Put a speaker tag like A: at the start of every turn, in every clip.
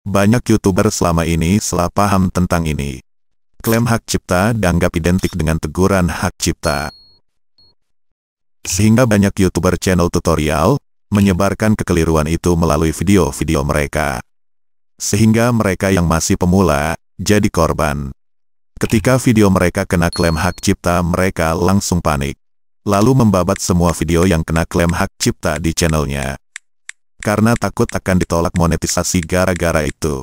A: Banyak YouTuber selama ini salah paham tentang ini. Klaim hak cipta dianggap identik dengan teguran hak cipta. Sehingga banyak YouTuber channel tutorial menyebarkan kekeliruan itu melalui video-video mereka. Sehingga mereka yang masih pemula jadi korban. Ketika video mereka kena klaim hak cipta, mereka langsung panik. Lalu membabat semua video yang kena klaim hak cipta di channelnya karena takut akan ditolak monetisasi gara-gara itu.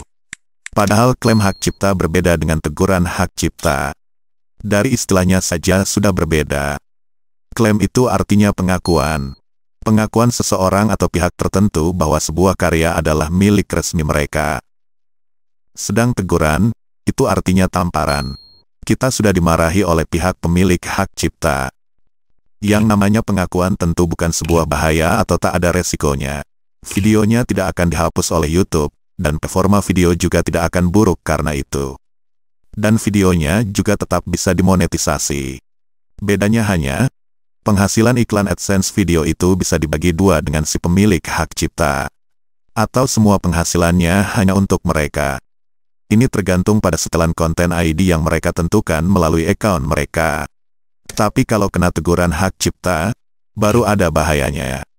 A: Padahal klaim hak cipta berbeda dengan teguran hak cipta. Dari istilahnya saja sudah berbeda. Klaim itu artinya pengakuan. Pengakuan seseorang atau pihak tertentu bahwa sebuah karya adalah milik resmi mereka. Sedang teguran, itu artinya tamparan. Kita sudah dimarahi oleh pihak pemilik hak cipta. Yang namanya pengakuan tentu bukan sebuah bahaya atau tak ada resikonya. Videonya tidak akan dihapus oleh YouTube, dan performa video juga tidak akan buruk karena itu. Dan videonya juga tetap bisa dimonetisasi. Bedanya hanya, penghasilan iklan AdSense video itu bisa dibagi dua dengan si pemilik hak cipta. Atau semua penghasilannya hanya untuk mereka. Ini tergantung pada setelan konten ID yang mereka tentukan melalui account mereka. Tapi kalau kena teguran hak cipta, baru ada bahayanya.